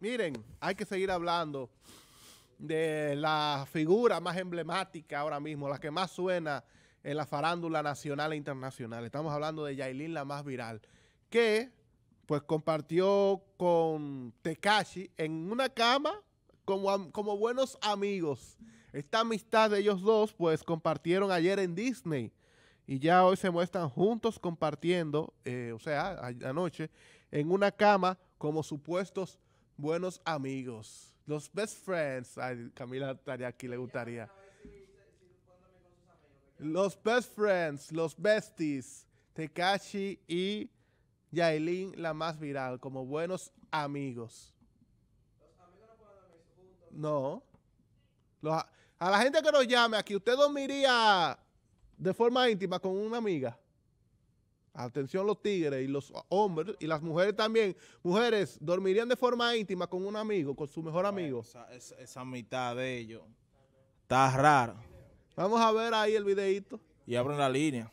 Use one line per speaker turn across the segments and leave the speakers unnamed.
Miren, hay que seguir hablando de la figura más emblemática ahora mismo, la que más suena en la farándula nacional e internacional. Estamos hablando de Yailin, la más viral, que pues compartió con Tekashi en una cama como, como buenos amigos. Esta amistad de ellos dos pues compartieron ayer en Disney y ya hoy se muestran juntos compartiendo, eh, o sea, anoche, en una cama como supuestos buenos amigos. Los best friends. Camila estaría aquí, le gustaría. Los best friends, los besties. Tekashi y Yailin, la más viral, como buenos amigos. Los amigos no pueden No. a la gente que nos llame aquí, ¿usted dormiría de forma íntima con una amiga? Atención los tigres y los hombres y las mujeres también. Mujeres dormirían de forma íntima con un amigo, con su mejor amigo.
esa, mitad de ellos
está raro. Vamos a ver ahí el videito.
Y abren la línea.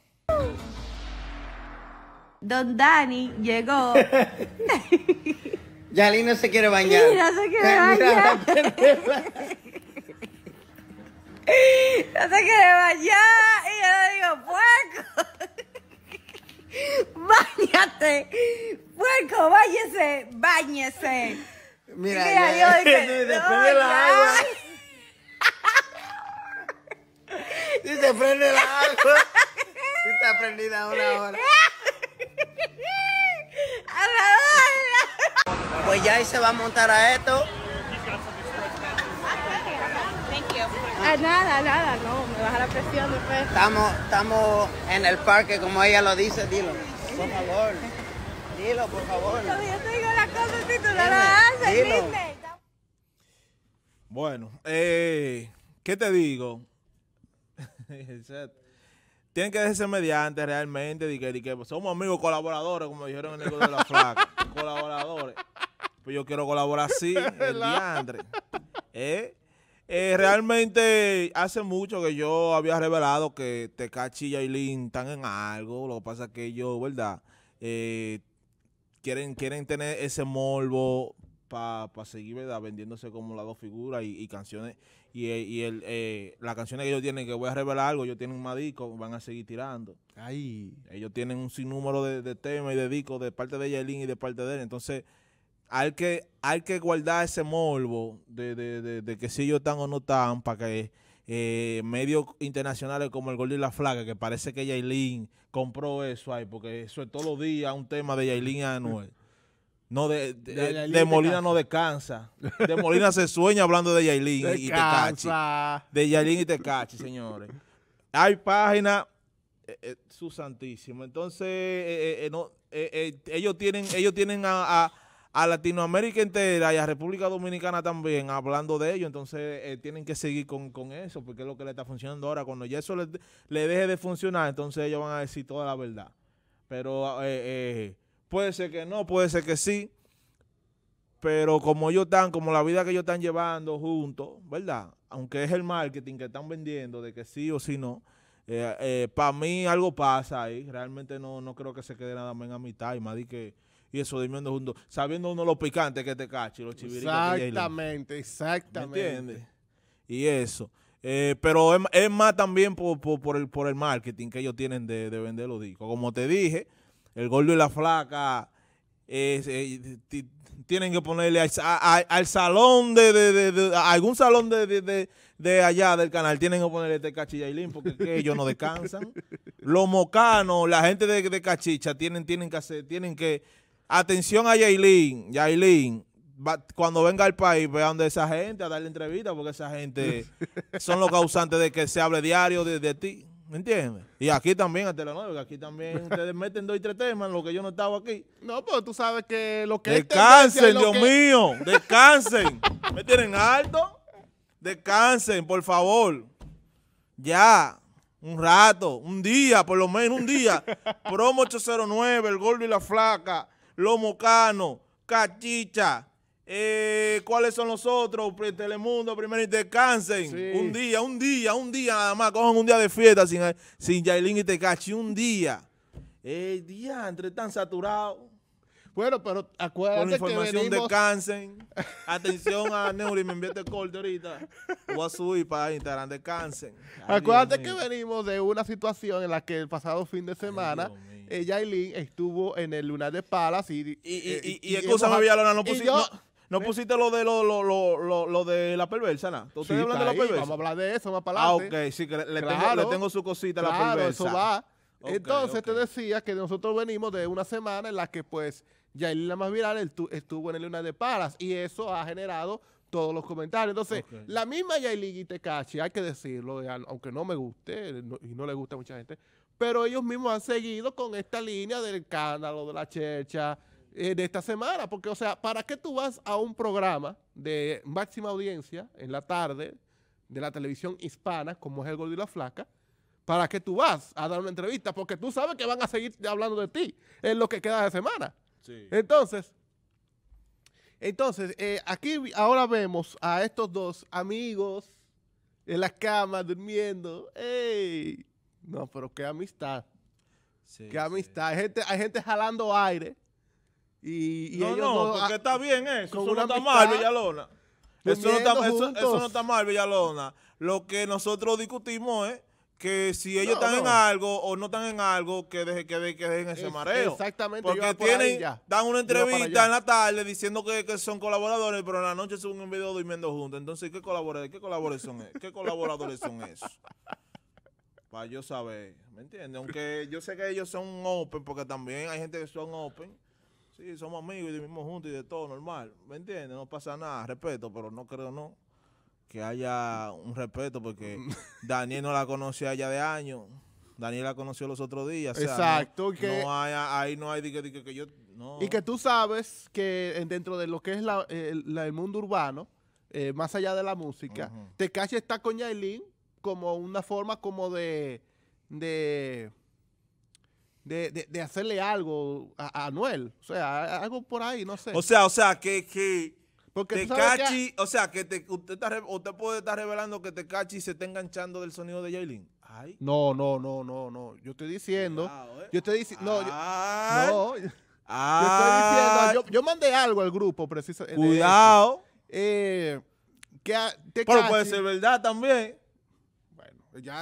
Don Dani llegó. Yali no se quiere bañar. no se quiere bañar. no se quiere bañar. Y yo le digo, puercos. ¡Báñate! ¡Puerco, váyese, ¡Báñese! Mira, Mira ya, yo después de la agua. Si se prende la agua. Si está prendida una hora. Pues ya ahí se va a montar a esto. Ah, nada, nada, no, me baja la presión después. Estamos, estamos en el parque, como ella lo dice, dilo, por favor. Dilo, por favor. Yo digo la
cosa haces dilo. Bueno, eh, ¿qué te digo? Tienen que ser mediante realmente, que, somos amigos colaboradores, como dijeron en el negocio de la flaca. colaboradores. Pues yo quiero colaborar así, el diandre. ¿Eh? Eh, realmente hace mucho que yo había revelado que Tecachi y Aileen están en algo. Lo que pasa es que ellos, ¿verdad? Eh, quieren, quieren tener ese morbo para seguir ¿verdad? vendiéndose como las dos figuras y, canciones. Y, eh, y el, las canciones que ellos tienen, que voy a revelar algo, ellos tienen un más disco, van a seguir tirando. Ay. Ellos tienen un sinnúmero de, de temas y de discos de parte de Yailin y de parte de él. Entonces, hay que, hay que guardar ese morbo de, que si ellos están o no están para que eh, medios internacionales como el Gol y la Flaga, que parece que Yailin compró eso ahí, porque eso es todos los días un tema de Yailin y Anuel. No, de, Molina no descansa. De Molina se sueña hablando de Yailin y, te De Yailin y Tecachi, señores. Hay páginas, eh, eh, su santísimo. Entonces, ellos tienen, ellos tienen a a Latinoamérica entera y a República Dominicana también hablando de ello. Entonces eh, tienen que seguir con, eso porque es lo que le está funcionando ahora. Cuando ya eso le, deje de funcionar, entonces ellos van a decir toda la verdad. Pero eh, eh, puede ser que no, puede ser que sí. Pero como ellos están, como la vida que ellos están llevando juntos, ¿verdad? Aunque es el marketing que están vendiendo de que sí o sí no. Para mí algo pasa ahí. Realmente no, no creo que se quede nada más en a mitad. Y más de que y eso juntos, sabiendo uno lo picante que te este cache, los chiviritos. Exactamente,
exactamente. ¿Me entiendes?
Y eso. Eh, pero es, más también por, el, por el marketing que ellos tienen de, vender los discos. Como te dije, el gordo y la flaca eh, tienen que ponerle al, salón de, algún salón de, allá del canal, tienen que ponerle este cachillailín porque ellos no descansan. Los mocanos, la gente de, cachicha, tienen, tienen que hacer, tienen que Atención a Yailin, Yailin, cuando venga al país, vean donde esa gente a darle entrevista, porque esa gente son los causantes de que se hable diario de, ti. ¿Me entiendes? Y aquí también, a que aquí también ustedes meten dos y tres temas lo que yo no estaba aquí. No, pero tú sabes que lo que Descansen, Dios mío, descansen. ¿Me tienen alto? Descansen, por favor. Ya, un rato, un día, por lo menos un día. Promo 809, el gordo y la flaca. Lomo Cano, Cachicha, eh, ¿cuáles son los otros? Telemundo, primero y descansen. Un día, un día, un día nada más. Cojan un día de fiesta sin, sin Yailin y Tecachi, un día. El día, entre tan saturado. Bueno, pero acuérdate Con información descansen. Atención a Neuri, me este corte ahorita. Voy a subir para Instagram, descansen.
acuérdate que venimos de una situación en la que el pasado fin de semana... Eh, Yailin estuvo en el Lunar de Palas y... Y, y, eh, y, no pusiste... no. ¿Eh? pusiste lo de lo, lo, lo, lo de la perversa, ¿no? ¿Tú sí, de la perversa? Vamos a hablar de eso, más para Ah, ok, sí, que le, tengo, su cosita a la perversa. Eso va. Entonces te decía que nosotros venimos de una semana en la que, pues, Yailin la más viral estuvo en el Lunar de Palas y eso ha generado todos los comentarios. Entonces, la misma Yailin Tecachi, hay que decirlo, aunque no me guste y no le gusta a mucha gente, pero ellos mismos han seguido con esta línea del cándalo, de la checha, eh, de esta semana. Porque, o sea, ¿para qué tú vas a un programa de máxima audiencia en la tarde de la televisión hispana, como es el Gordo y la Flaca? ¿Para qué tú vas a dar una entrevista? Porque tú sabes que van a seguir hablando de ti en lo que queda de semana. Entonces, entonces eh, aquí ahora vemos a estos dos amigos en la cama durmiendo. ¡Ey! No, pero qué amistad. Sí, qué amistad. Hay, gente, hay gente jalando aire. Y, no, no, porque ah, está
bien eso. Eso no está mal, Villalona. Eso no, está, mal, Villalona. Lo que nosotros discutimos es que si ellos están en algo o no están en algo, que, deje, que, que dejen ese mareo. Exactamente. Porque tienen, dan una entrevista en la tarde diciendo que, son colaboradores, pero en la noche suben un video durmiendo juntos. Entonces, ¿qué colaboradores, qué colaboradores ¿qué colaboradores son esos? para yo saber, ¿me entiendes? Aunque yo sé que ellos son open, porque también hay gente que son open. Sí, somos amigos y vivimos juntos y de todo, normal. ¿Me entiendes? No pasa nada, respeto, pero no creo, no, que haya un respeto, porque Daniel no la conocía allá de años. Daniel la conoció los otros días. Exacto. que, no hay, ahí no hay yo... Y que
tú sabes que eh, dentro de lo que es la, eh, el, mundo urbano, eh, más allá de la música, Te está con Yailin como una forma como de, de, de, hacerle algo a, Anuel. O sea, algo por ahí, no sé. O sea, o sea, que... que... Porque Tecachi, o sea, que
te, usted, usted puede estar revelando que Tecachi se está enganchando del
sonido de Jailin. No, no, no, no, no. Yo estoy diciendo. Eh. Yo estoy diciendo. No, yo, no, yo, estoy diciendo. Yo, mandé algo al grupo, precisamente. Eh,
Cuidado. Eh, que Pero puede ser verdad también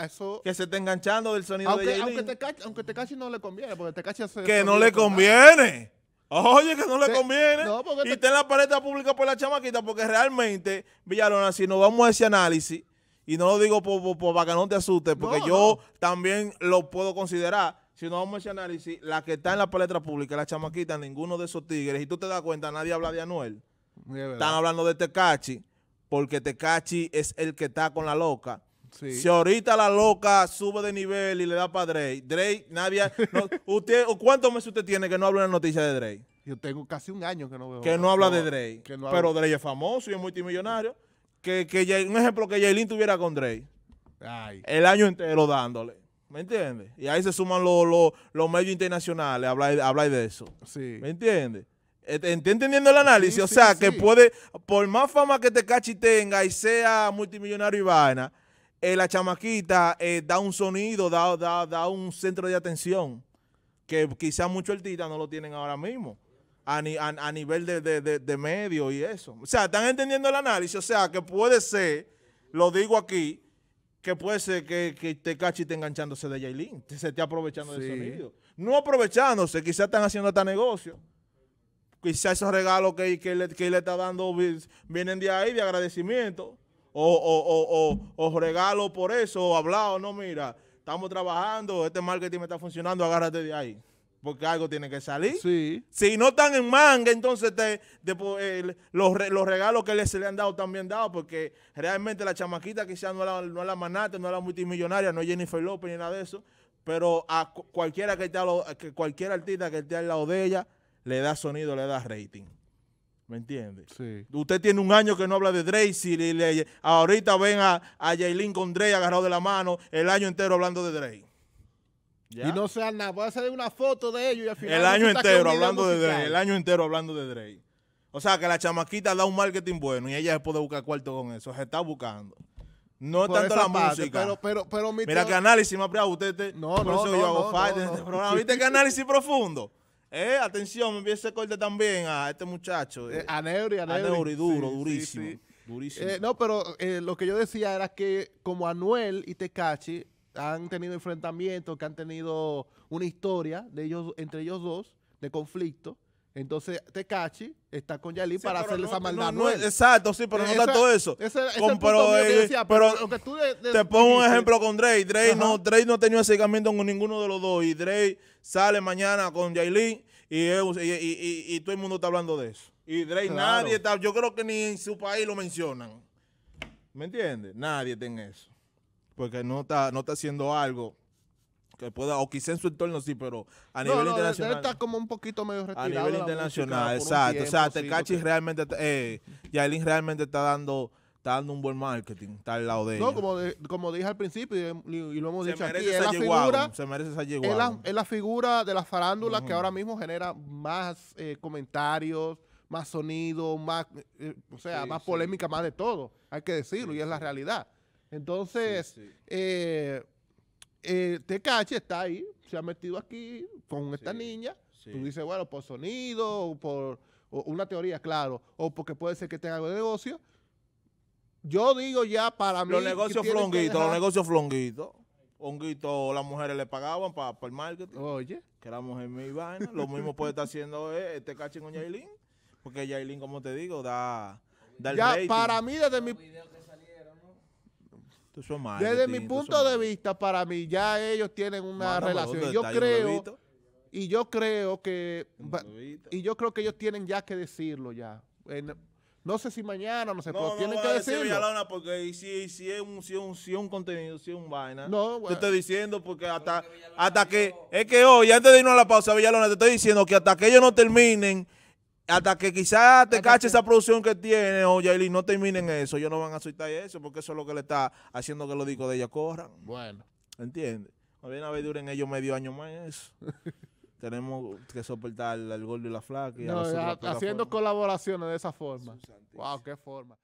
eso. Que se está enganchando del sonido aunque, de aunque
aunque Tecachi no le conviene, porque Que no le conviene.
Oye, que no le conviene.
y está en la paleta pública por la
chamaquita, porque realmente, Villalona, si nos vamos a ese análisis, y no lo digo por, por, para que no te asustes, porque yo también lo puedo considerar. Si nos vamos a ese análisis, la que está en la paleta pública, la chamaquita, ninguno de esos tigres, y tú te das cuenta, nadie habla de Anuel. Están hablando de Tecachi, porque Tecachi es el que está con la loca si ahorita la loca sube de nivel y le da para Drake, Drake, nadie... usted, ¿Cuántos meses usted tiene que no habla la noticia de Drake?
Yo tengo casi un año que no veo. Que no habla de Drake. pero
Drake es famoso y es multimillonario. Que, un ejemplo que Jailin tuviera con Drake. El año entero dándole. ¿Me entiendes? Y ahí se suman los, medios internacionales a hablar, de eso. ¿Me entiendes? entendiendo el análisis? o sea, que puede, por más fama que te este cachi tenga y sea multimillonario y vaina, eh, la chamaquita eh, da un sonido, da, da, un centro de atención que quizás muchos artistas no lo tienen ahora mismo. A, nivel de, de, medio y eso. O sea, ¿están entendiendo el análisis? O sea, que puede ser, lo digo aquí, que puede ser que, que Tecachi este esté enganchándose de Yailin, se esté aprovechando del sonido. No aprovechándose, quizás están haciendo hasta negocio. Quizás esos regalos que, que, le, le está dando vienen de ahí, de agradecimiento o, regalo por eso, o hablado, no, mira, estamos trabajando, este marketing me está funcionando, agárrate de ahí. Porque algo tiene que salir. Sí. Si no están en manga, entonces te, los, regalos que les, se le han dado también dado, porque realmente la chamaquita quizás no es la, no no es la multimillonaria, no es Jennifer López ni nada de eso, pero a cualquiera que que cualquier artista que esté al lado de ella, le da sonido, le da rating. ¿Me entiendes? Sí. Usted tiene un año que no habla de Drake y le, ahorita ven a, a con Drake agarrado de la mano el año entero hablando de Drake. Y no sea nada, voy a hacer una foto de ellos
y al final... El año entero hablando de Drake, el
año entero hablando de Drake. O sea, que la chamaquita da un marketing bueno y ella se puede buscar cuarto con eso, se está buscando. No es tanto la música. Pero,
pero, pero Mira que
análisis me ha usted. no, no, no, yo no, hago no, no, Viste que análisis profundo.
Eh, atención, me empieza corte también a este muchacho. Eh, eh, a Neuri, a A duro, durísimo. Durísimo. Eh, no, pero lo que yo decía era que como Anuel y Tecachi han tenido enfrentamientos, que han tenido una historia de ellos, entre ellos dos, de conflicto, entonces, Tecachi está con Yalí para hacerle esa maldad. exacto, sí, pero no todo eso. pero, eh, te pongo un ejemplo
con Drey. Drey no, no tenía acercamiento con ninguno de los dos. Y Drey sale mañana con Yailin y, y, y, todo el mundo está hablando de eso. Y Drey, nadie está, yo creo que ni en su país lo mencionan. ¿Me entiendes? Nadie tiene eso. Porque no está, no está haciendo algo que pueda, o quizá en su entorno sí, pero a nivel no, internacional. está
como un poquito medio retirado. A nivel internacional, exacto. o sea, Tecachi
realmente, eh, realmente está dando está dando un buen marketing, está al lado de no, No,
como, como dije al principio y, lo hemos dicho aquí, es la, figura, se
merece esa es,
es la figura de la farándula que mm. ahora mismo genera más eh, comentarios, más sonido, más, eh, o sea, más polémica, más de todo, hay que decirlo, y es la realidad. Entonces, eh, eh, está ahí, se ha metido aquí con esta niña. Tú dices, bueno, por sonido, o por una teoría, claro, o porque puede ser que tenga algo negocio. Yo digo ya para mí. Los negocios flonguitos, los negocios flonguitos.
Honguito, las mujeres le pagaban para el marketing. Oye. Que la mujer me iba Lo mismo puede estar haciendo eh, este caché con Yailin. Porque Yailin, como te digo, da. da el ya, para mí, desde mi. Desde mi punto
de vista, para mí ya ellos tienen una relación. Yo creo y yo creo que y yo creo que ellos tienen ya que decirlo ya. En, no sé si mañana, no sé, no, pero tienen que decirlo.
no porque si, si, es un, si, es un, si un contenido, si es un vaina. No, Te estoy diciendo porque hasta, hasta que... Es que hoy, antes de irnos a la pausa, Villalona, te estoy diciendo que hasta que ellos no terminen hasta que quizás te cache esa producción que tiene, o oh, Yailin, no terminen eso, ellos no van a soltar eso, porque eso es lo que le está haciendo que los discos de ella corran. Bueno. ¿Entiendes? A a ver, duren ellos medio año más Tenemos que soportar el gordo y la flaca. haciendo
colaboraciones de esa forma. Wow, qué forma.